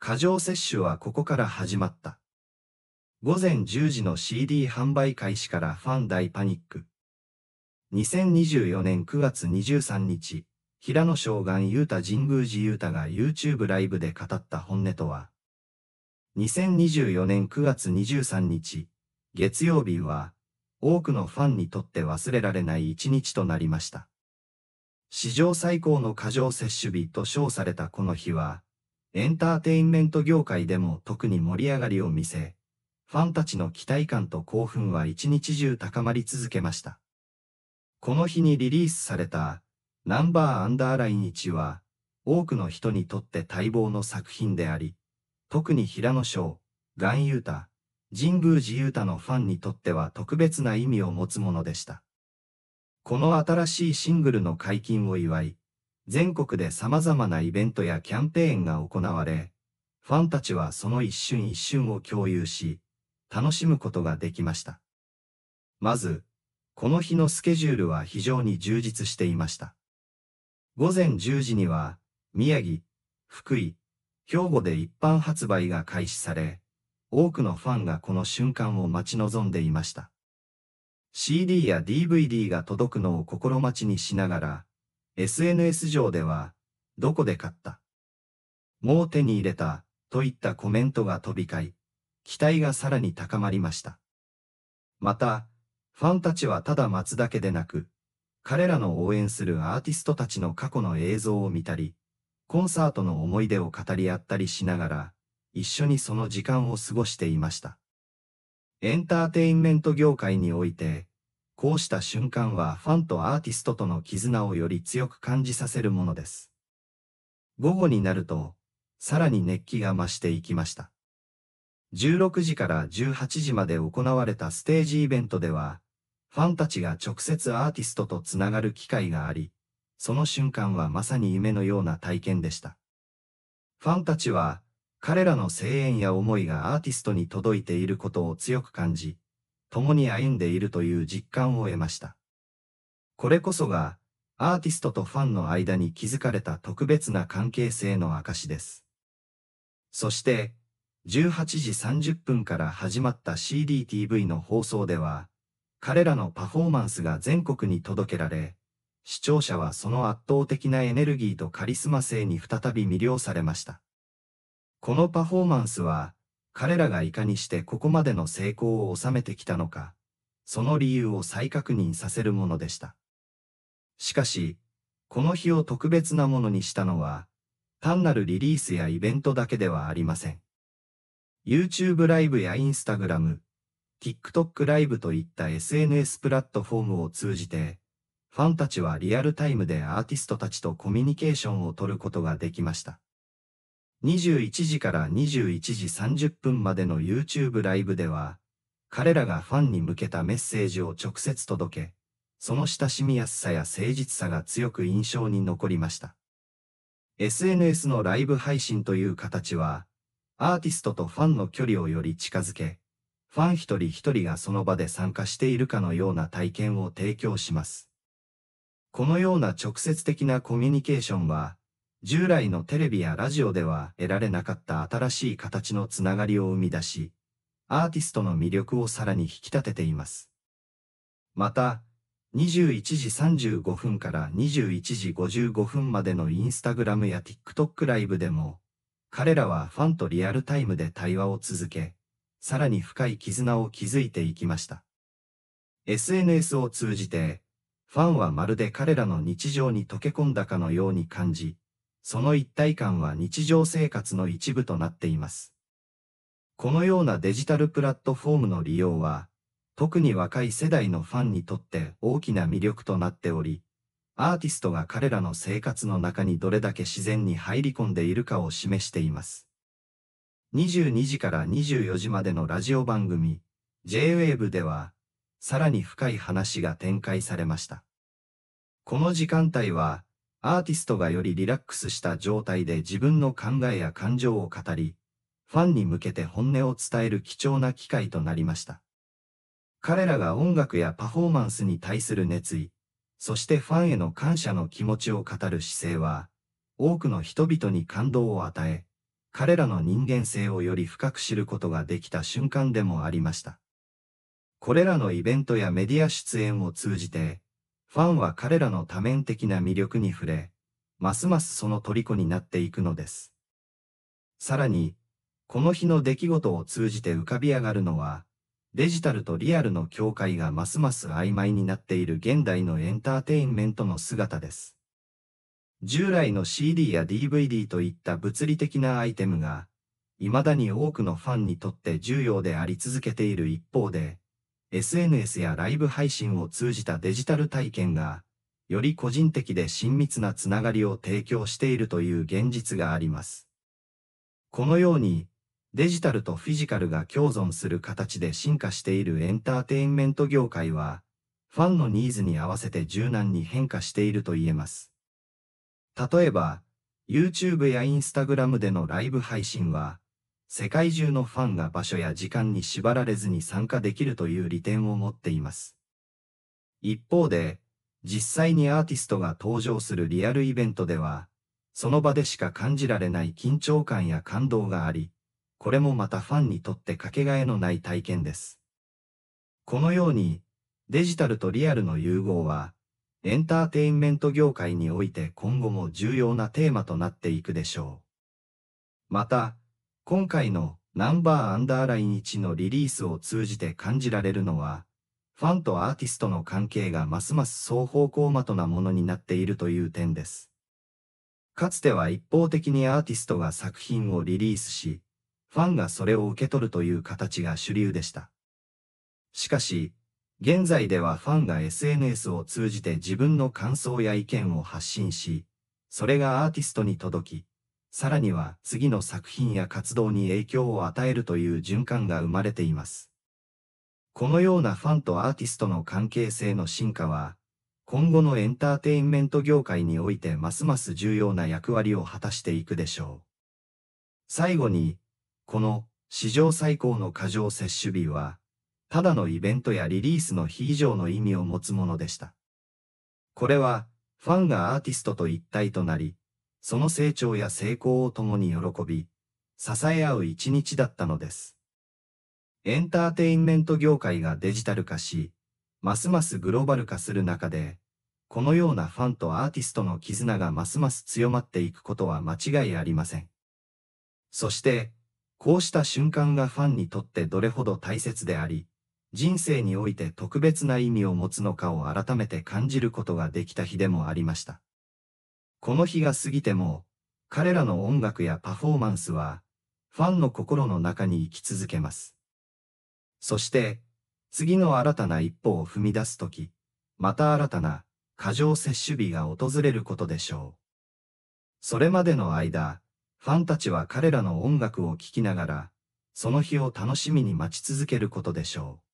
過剰摂取はここから始まった。午前10時の CD 販売開始からファン大パニック。2024年9月23日、平野将軍雄太神宮寺雄太が YouTube ライブで語った本音とは、2024年9月23日、月曜日は、多くのファンにとって忘れられない一日となりました。史上最高の過剰摂取日と称されたこの日は、エンターテインメント業界でも特に盛り上がりを見せ、ファンたちの期待感と興奮は一日中高まり続けました。この日にリリースされた、ナンバーアンダーライン1は、多くの人にとって待望の作品であり、特に平野翔、岩優太、神宮寺優太のファンにとっては特別な意味を持つものでした。この新しいシングルの解禁を祝い、全国で様々なイベントやキャンペーンが行われ、ファンたちはその一瞬一瞬を共有し、楽しむことができました。まず、この日のスケジュールは非常に充実していました。午前10時には、宮城、福井、兵庫で一般発売が開始され、多くのファンがこの瞬間を待ち望んでいました。CD や DVD が届くのを心待ちにしながら、SNS 上では、どこで買ったもう手に入れた、といったコメントが飛び交い、期待がさらに高まりました。また、ファンたちはただ待つだけでなく、彼らの応援するアーティストたちの過去の映像を見たり、コンサートの思い出を語り合ったりしながら、一緒にその時間を過ごしていました。エンターテインメント業界において、こうした瞬間はファンとアーティストとの絆をより強く感じさせるものです。午後になると、さらに熱気が増していきました。16時から18時まで行われたステージイベントでは、ファンたちが直接アーティストとつながる機会があり、その瞬間はまさに夢のような体験でした。ファンたちは、彼らの声援や思いがアーティストに届いていることを強く感じ、共に歩んでいるという実感を得ました。これこそが、アーティストとファンの間に築かれた特別な関係性の証です。そして、18時30分から始まった CDTV の放送では、彼らのパフォーマンスが全国に届けられ、視聴者はその圧倒的なエネルギーとカリスマ性に再び魅了されました。このパフォーマンスは、彼らがいかにしてここまでの成功を収めてきたのか、その理由を再確認させるものでした。しかし、この日を特別なものにしたのは、単なるリリースやイベントだけではありません。YouTube ライブや Instagram、TikTok ライブといった SNS プラットフォームを通じて、ファンたちはリアルタイムでアーティストたちとコミュニケーションをとることができました。21時から21時30分までの YouTube ライブでは、彼らがファンに向けたメッセージを直接届け、その親しみやすさや誠実さが強く印象に残りました。SNS のライブ配信という形は、アーティストとファンの距離をより近づけ、ファン一人一人がその場で参加しているかのような体験を提供します。このような直接的なコミュニケーションは、従来のテレビやラジオでは得られなかった新しい形のつながりを生み出し、アーティストの魅力をさらに引き立てています。また、21時35分から21時55分までのインスタグラムや TikTok ライブでも、彼らはファンとリアルタイムで対話を続け、さらに深い絆を築いていきました。SNS を通じて、ファンはまるで彼らの日常に溶け込んだかのように感じ、その一体感は日常生活の一部となっています。このようなデジタルプラットフォームの利用は、特に若い世代のファンにとって大きな魅力となっており、アーティストが彼らの生活の中にどれだけ自然に入り込んでいるかを示しています。22時から24時までのラジオ番組 J-Wave では、さらに深い話が展開されました。この時間帯は、アーティストがよりリラックスした状態で自分の考えや感情を語り、ファンに向けて本音を伝える貴重な機会となりました。彼らが音楽やパフォーマンスに対する熱意、そしてファンへの感謝の気持ちを語る姿勢は、多くの人々に感動を与え、彼らの人間性をより深く知ることができた瞬間でもありました。これらのイベントやメディア出演を通じて、ファンは彼らの多面的な魅力に触れ、ますますその虜になっていくのです。さらに、この日の出来事を通じて浮かび上がるのは、デジタルとリアルの境界がますます曖昧になっている現代のエンターテインメントの姿です。従来の CD や DVD といった物理的なアイテムが、未だに多くのファンにとって重要であり続けている一方で、SNS やライブ配信を通じたデジタル体験が、より個人的で親密なつながりを提供しているという現実があります。このように、デジタルとフィジカルが共存する形で進化しているエンターテインメント業界は、ファンのニーズに合わせて柔軟に変化していると言えます。例えば、YouTube や Instagram でのライブ配信は、世界中のファンが場所や時間に縛られずに参加できるという利点を持っています。一方で、実際にアーティストが登場するリアルイベントでは、その場でしか感じられない緊張感や感動があり、これもまたファンにとってかけがえのない体験です。このように、デジタルとリアルの融合は、エンターテインメント業界において今後も重要なテーマとなっていくでしょう。また、今回のナンバーアンダーライン1のリリースを通じて感じられるのは、ファンとアーティストの関係がますます双方向的なものになっているという点です。かつては一方的にアーティストが作品をリリースし、ファンがそれを受け取るという形が主流でした。しかし、現在ではファンが SNS を通じて自分の感想や意見を発信し、それがアーティストに届き、さらには次の作品や活動に影響を与えるという循環が生まれています。このようなファンとアーティストの関係性の進化は、今後のエンターテインメント業界においてますます重要な役割を果たしていくでしょう。最後に、この史上最高の過剰摂取日は、ただのイベントやリリースの日以上の意味を持つものでした。これは、ファンがアーティストと一体となり、その成長や成功を共に喜び、支え合う一日だったのです。エンターテインメント業界がデジタル化し、ますますグローバル化する中で、このようなファンとアーティストの絆がますます強まっていくことは間違いありません。そして、こうした瞬間がファンにとってどれほど大切であり、人生において特別な意味を持つのかを改めて感じることができた日でもありました。この日が過ぎても、彼らの音楽やパフォーマンスは、ファンの心の中に生き続けます。そして、次の新たな一歩を踏み出すとき、また新たな過剰摂取日が訪れることでしょう。それまでの間、ファンたちは彼らの音楽を聴きながら、その日を楽しみに待ち続けることでしょう。